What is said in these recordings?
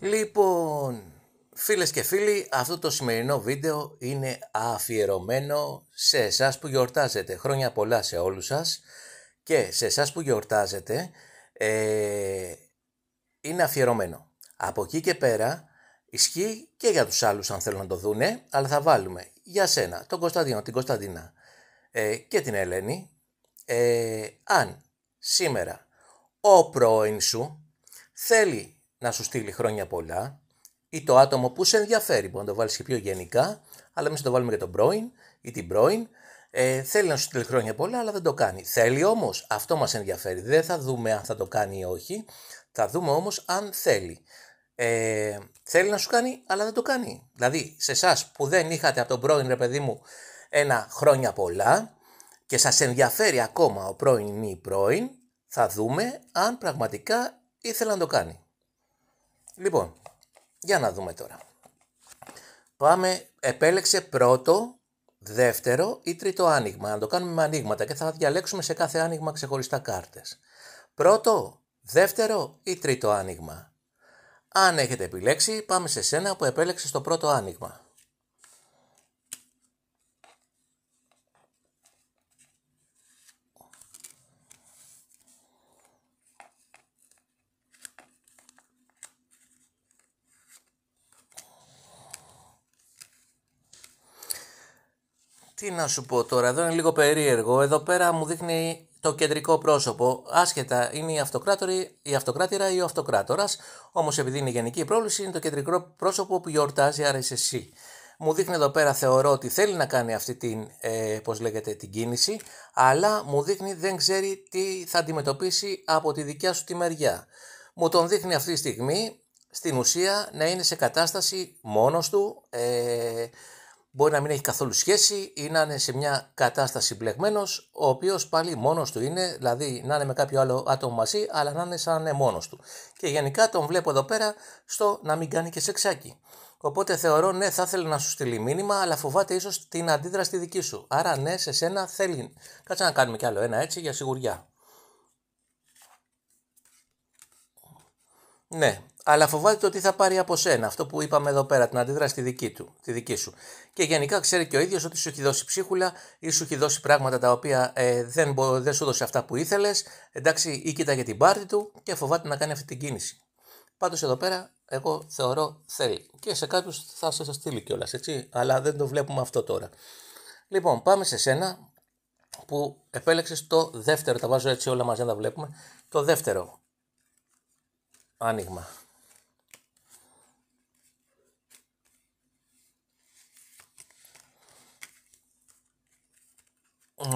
Λοιπόν, φίλες και φίλοι, αυτό το σημερινό βίντεο είναι αφιερωμένο σε εσάς που γιορτάζετε. Χρόνια πολλά σε όλους σας και σε εσάς που γιορτάζετε ε, είναι αφιερωμένο. Από εκεί και πέρα ισχύει και για τους άλλους αν θέλουν να το δούνε, αλλά θα βάλουμε για σένα, τον Κωνσταντίνο, την Κωνσταντίνα ε, και την Ελένη, ε, αν σήμερα ο πρώην σου θέλει να σου στείλει χρόνια πολλά ή το άτομο που σε ενδιαφέρει, μπορεί να το βάλεις και πιο γενικά, αλλά εμείς το βάλουμε για τον πρώην ή την πρώην, ε, θέλει να σου στείλει χρόνια πολλά, αλλά δεν το κάνει. Θέλει όμως, αυτό μας ενδιαφέρει. Δεν θα δούμε αν θα το κάνει ή όχι. Θα δούμε όμως αν θέλει. Ε, θέλει να σου κάνει, αλλά δεν το κάνει. Δηλαδή, σε εσάς που δεν είχατε από τον πρώην ρε παιδί μου ένα χρόνια πολλά και σας ενδιαφέρει ακόμα ο πρώην ή η πρώην, θα δούμε αν πραγματικά ήθελε να το κάνει. Λοιπόν, για να δούμε τώρα. Πάμε, επέλεξε πρώτο, δεύτερο ή τρίτο άνοιγμα. Να το κάνουμε με ανοίγματα και θα διαλέξουμε σε κάθε άνοιγμα ξεχωριστά κάρτες. Πρώτο, δεύτερο ή τρίτο άνοιγμα. Αν έχετε επιλέξει, πάμε σε σένα που επέλεξες το πρώτο άνοιγμα. Τι να σου πω τώρα, εδώ είναι λίγο περίεργο. Εδώ πέρα μου δείχνει το κεντρικό πρόσωπο. Άσχετα είναι η, η αυτοκράτηρα ή ο αυτοκράτορας, όμως επειδή είναι η γενική πρόβληση είναι το κεντρικό πρόσωπο που γιορτάζει, άρα εσύ. Μου δείχνει εδώ πέρα, θεωρώ ότι θέλει να κάνει αυτή την, ε, πώς λέγεται, την κίνηση, αλλά μου δείχνει δεν ξέρει τι θα αντιμετωπίσει από τη δικιά σου τη μεριά. Μου τον δείχνει αυτή τη στιγμή, στην ουσία, να είναι σε κατάσταση μόνος του, ε, μπορεί να μην έχει καθόλου σχέση ή να είναι σε μια κατάσταση μπλεγμένος, ο οποίος πάλι μόνος του είναι, δηλαδή να είναι με κάποιο άλλο άτομο μαζί, αλλά να είναι σαν να μόνος του. Και γενικά τον βλέπω εδώ πέρα στο να μην κάνει και σεξάκι. Οπότε θεωρώ ναι, θα ήθελε να σου στείλει μήνυμα, αλλά φοβάται ίσως την αντίδραση δική σου. Άρα ναι, σε σένα θέλει. Κάτσε να κάνουμε κι άλλο ένα έτσι για σιγουριά. Ναι, αλλά φοβάται τι θα πάρει από σένα αυτό που είπαμε εδώ πέρα, την αντίδραση τη δική, του, τη δική σου. Και γενικά ξέρει και ο ίδιος ότι σου έχει δώσει ψίχουλα ή σου έχει δώσει πράγματα τα οποία ε, δεν, δεν σου δώσει αυτά που ήθελες, εντάξει, ή για την πάρτη του και φοβάται να κάνει αυτή την κίνηση. Πάντως εδώ πέρα, εγώ θεωρώ θέλει. Και σε κάποιους θα σα στείλει κιόλας, έτσι, αλλά δεν το βλέπουμε αυτό τώρα. Λοιπόν, πάμε σε σένα που επέλεξες το δεύτερο. Τα βάζω έτσι όλα μαζί να τα βλέπουμε. Το δεύτερο άνοιγμα.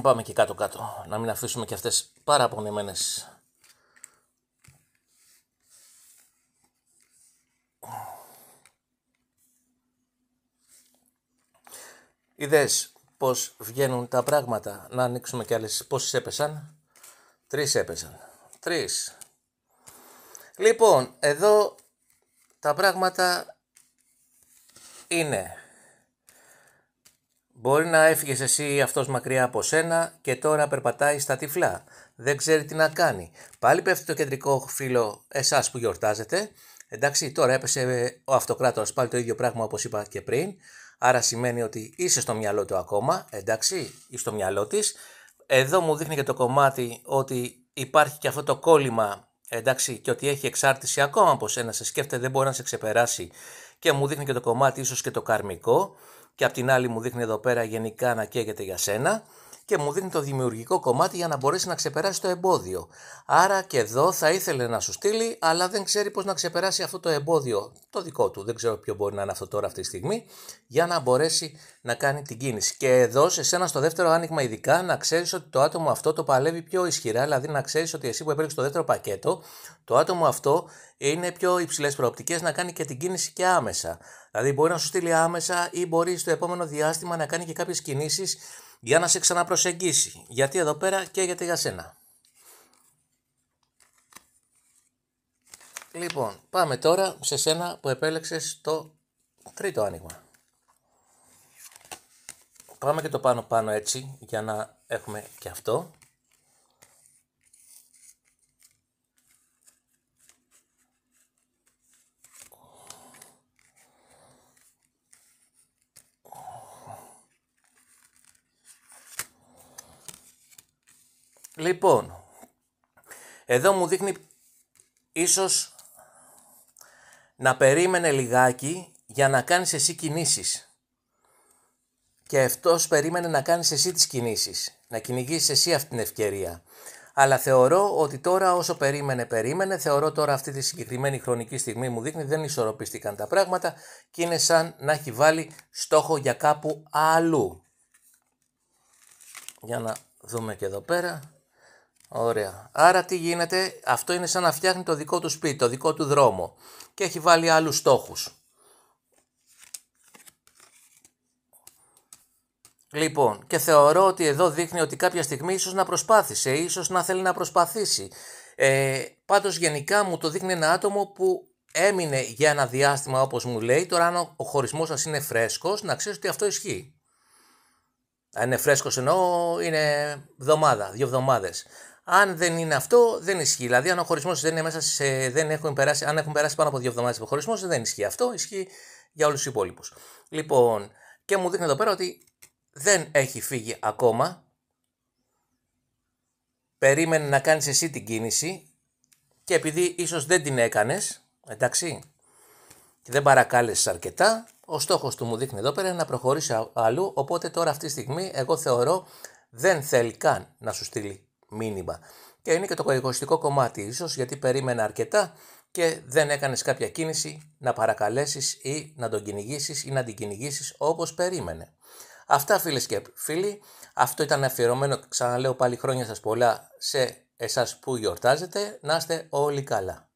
πάμε και κάτω κάτω, να μην αφήσουμε και αυτές παραπονεμένες Είδες πως βγαίνουν τα πράγματα, να ανοίξουμε κι άλλες πόσες έπεσαν, τρεις έπεσαν, τρεις. Λοιπόν, εδώ τα πράγματα είναι Μπορεί να έφυγες εσύ αυτός μακριά από σένα και τώρα περπατάει στα τυφλά. Δεν ξέρει τι να κάνει. Πάλι πέφτει το κεντρικό φύλλο εσάς που γιορτάζετε. Εντάξει, τώρα έπεσε ο αυτοκράτορας πάλι το ίδιο πράγμα όπως είπα και πριν. Άρα σημαίνει ότι είσαι στο μυαλό του ακόμα. Εντάξει, είσαι στο μυαλό της. Εδώ μου δείχνει και το κομμάτι ότι υπάρχει και αυτό το κόλλημα. Εντάξει, και ότι έχει εξάρτηση ακόμα από σένα. Σε σκέφτεται, δεν μπορεί να σε ξεπεράσει. Και μου δείχνει και το κομμάτι ίσως και το καρμικό και απ' την άλλη μου δείχνει εδώ πέρα γενικά να καίγεται για σένα και μου δίνει το δημιουργικό κομμάτι για να μπορέσει να ξεπεράσει το εμπόδιο. Άρα και εδώ θα ήθελε να σου στείλει, αλλά δεν ξέρει πώς να ξεπεράσει αυτό το εμπόδιο το δικό του. Δεν ξέρω ποιο μπορεί να είναι αυτό τώρα αυτή τη στιγμή, για να μπορέσει να κάνει την κίνηση. Και εδώ σε σένα στο δεύτερο άνοιγμα, ειδικά να ξέρεις ότι το άτομο αυτό το παλεύει πιο ισχυρά, δηλαδή να ξέρεις ότι εσύ που επέλεξες το δεύτερο πακέτο, το άτομο αυτό είναι πιο υψηλές προοπτικές να κάνει και την κίνηση και άμεσα. Δηλαδή μπορεί να σου στείλει άμεσα ή μπορεί στο επόμενο διάστημα να κάνει και κάποιες κινήσεις για να σε ξαναπροσεγγίσει. Γιατί εδώ πέρα καίγεται για σένα. Λοιπόν, πάμε τώρα σε σένα που επέλεξες το τρίτο άνοιγμα. Πάμε και το πάνω πάνω έτσι για να έχουμε και αυτό. Λοιπόν, εδώ μου δείχνει ίσως να περίμενε λιγάκι για να κάνεις εσύ κινήσεις. Και αυτός περίμενε να κάνεις εσύ τις κινήσεις, να κυνηγήσεις εσύ αυτήν την ευκαιρία. Αλλά θεωρώ ότι τώρα όσο περίμενε, περίμενε, θεωρώ τώρα αυτή τη συγκεκριμένη χρονική στιγμή μου δείχνει δεν ισορροπίστηκαν τα πράγματα και είναι σαν να έχει βάλει στόχο για κάπου αλλού. Για να δούμε και εδώ πέρα. Ωραία. Άρα τι γίνεται, αυτό είναι σαν να φτιάχνει το δικό του σπίτι, το δικό του δρόμο και έχει βάλει άλλους στόχους. Λοιπόν, και θεωρώ ότι εδώ δείχνει ότι κάποια στιγμή ίσως να προσπάθησε, ίσως να θέλει να προσπαθήσει. Ε, πάντως γενικά μου το δείχνει ένα άτομο που έμεινε για ένα διάστημα όπως μου λέει. Τώρα αν ο χωρισμός σας είναι φρέσκος, να ξέρεις ότι αυτό ισχύει. Αν είναι φρέσκος εννοώ είναι εβδομάδα, δύο εβδομάδες. Αν δεν είναι αυτό, δεν ισχύει. Δηλαδή, αν ο χωρισμός δεν είναι μέσα σε. Δεν έχουν περάσει, αν έχουν περάσει πάνω από δύο εβδομάδες από χωρισμός, δεν ισχύει αυτό. Ισχύει για όλους τους υπόλοιπους. Λοιπόν, και μου δείχνει εδώ πέρα ότι δεν έχει φύγει ακόμα. Περίμενε να κάνεις εσύ την κίνηση και επειδή ίσως δεν την έκανες, εντάξει, και δεν παρακάλεσες αρκετά, ο στόχος του μου δείχνει εδώ πέρα να προχωρήσει αλλού, οπότε τώρα αυτή τη στιγμή εγώ θεωρώ δεν θέλει καν να σου στείλει και είναι και το εγωιστικό κομμάτι ίσως γιατί περίμενα αρκετά και δεν έκανες κάποια κίνηση να παρακαλέσεις ή να τον κυνηγήσεις ή να την κυνηγήσεις όπως περίμενε. Αυτά φίλες και φίλοι, αυτό ήταν αφιερωμένο, ξαναλέω πάλι χρόνια σας πολλά σε εσάς που γιορτάζετε, να είστε όλοι καλά.